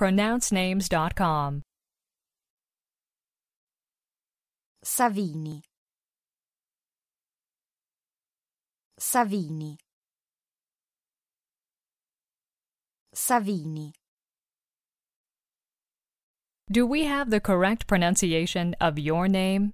pronouncenames.com. Savini Savini Savini Do we have the correct pronunciation of your name?